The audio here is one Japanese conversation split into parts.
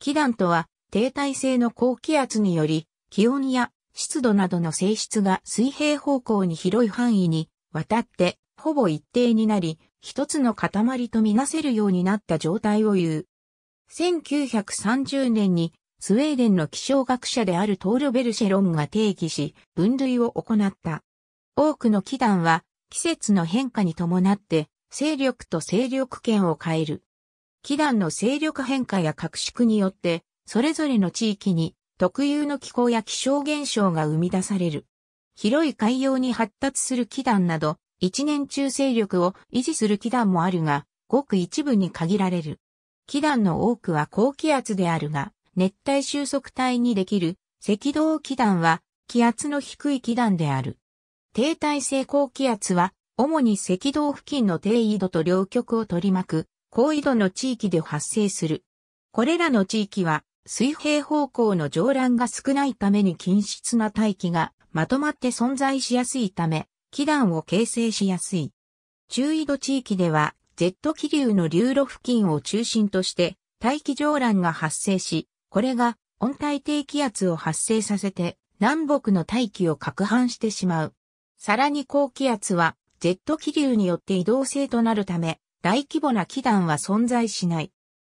気団とは、停滞性の高気圧により、気温や湿度などの性質が水平方向に広い範囲にわたって、ほぼ一定になり、一つの塊とみなせるようになった状態を言う。1930年に、スウェーデンの気象学者であるトールベルシェロンが定義し、分類を行った。多くの気団は、季節の変化に伴って、勢力と勢力圏を変える。気団の勢力変化や拡縮によって、それぞれの地域に特有の気候や気象現象が生み出される。広い海洋に発達する気団など、一年中勢力を維持する気団もあるが、ごく一部に限られる。気団の多くは高気圧であるが、熱帯収束帯にできる赤道気団は気圧の低い気団である。低体性高気圧は主に赤道付近の低緯度と両極を取り巻く高緯度の地域で発生する。これらの地域は水平方向の上乱が少ないために均質な大気がまとまって存在しやすいため、気団を形成しやすい。中緯度地域では、Z 気流の流路付近を中心として、大気上乱が発生し、これが温帯低気圧を発生させて、南北の大気を攪拌してしまう。さらに高気圧は、Z 気流によって移動性となるため、大規模な気団は存在しない。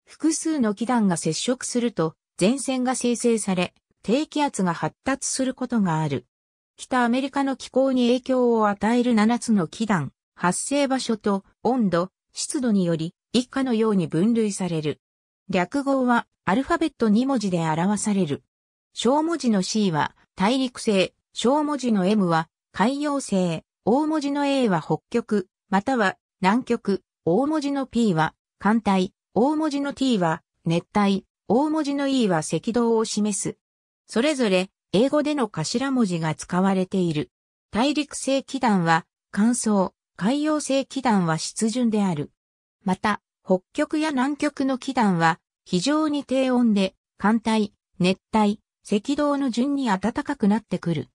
複数の気団が接触すると、前線が生成され、低気圧が発達することがある。北アメリカの気候に影響を与える7つの気団、発生場所と温度、湿度により以下のように分類される。略語はアルファベット2文字で表される。小文字の C は大陸性、小文字の M は海洋性、大文字の A は北極、または南極、大文字の P は、寒帯、大文字の T は、熱帯、大文字の E は赤道を示す。それぞれ、英語での頭文字が使われている。大陸性気団は、乾燥、海洋性気団は湿潤である。また、北極や南極の気団は、非常に低温で、寒帯、熱帯、赤道の順に暖かくなってくる。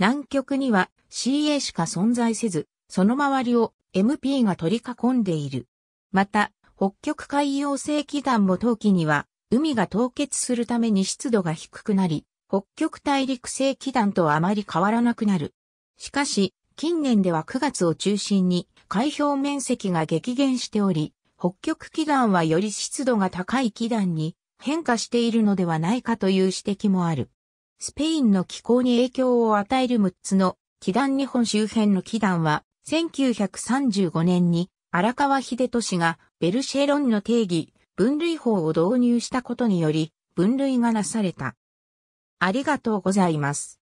南極には CA しか存在せず、その周りを MP が取り囲んでいる。また、北極海洋性気団も冬季には、海が凍結するために湿度が低くなり、北極大陸性気団とあまり変わらなくなる。しかし、近年では9月を中心に海表面積が激減しており、北極気団はより湿度が高い気団に変化しているのではないかという指摘もある。スペインの気候に影響を与える6つの気団日本周辺の気団は1935年に荒川秀俊がベルシェロンの定義、分類法を導入したことにより、分類がなされた。ありがとうございます。